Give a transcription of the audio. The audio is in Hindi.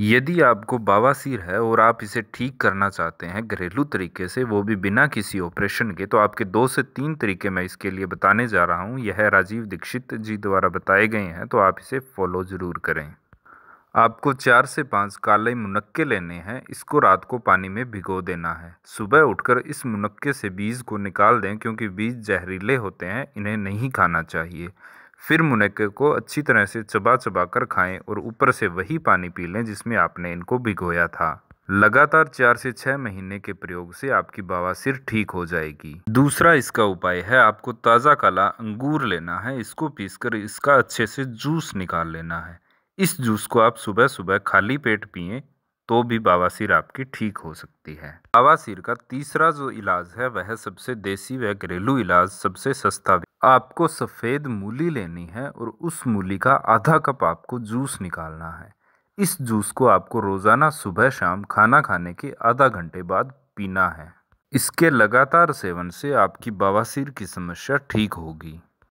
यदि आपको बवासीर है और आप इसे ठीक करना चाहते हैं घरेलू तरीके से वो भी बिना किसी ऑपरेशन के तो आपके दो से तीन तरीके मैं इसके लिए बताने जा रहा हूँ यह राजीव दीक्षित जी द्वारा बताए गए हैं तो आप इसे फॉलो ज़रूर करें आपको चार से पाँच काले मुनक्के लेने हैं इसको रात को पानी में भिगो देना है सुबह उठकर इस मुनक्के से बीज को निकाल दें क्योंकि बीज जहरीले होते हैं इन्हें नहीं खाना चाहिए फिर मुनक्के को अच्छी तरह से चबा चबा कर खाएँ और ऊपर से वही पानी पी लें जिसमें आपने इनको भिगोया था लगातार चार से छः महीने के प्रयोग से आपकी बवासीर ठीक हो जाएगी दूसरा इसका उपाय है आपको ताज़ा काला अंगूर लेना है इसको पीसकर इसका अच्छे से जूस निकाल लेना है इस जूस को आप सुबह सुबह खाली पेट पिए तो भी बवासीर आपकी ठीक हो सकती है बवासीर का तीसरा जो इलाज है वह सबसे देसी व घरेलू इलाज सबसे सस्ता भी आपको सफ़ेद मूली लेनी है और उस मूली का आधा कप आपको जूस निकालना है इस जूस को आपको रोज़ाना सुबह शाम खाना खाने के आधा घंटे बाद पीना है इसके लगातार सेवन से आपकी बवासीर की समस्या ठीक होगी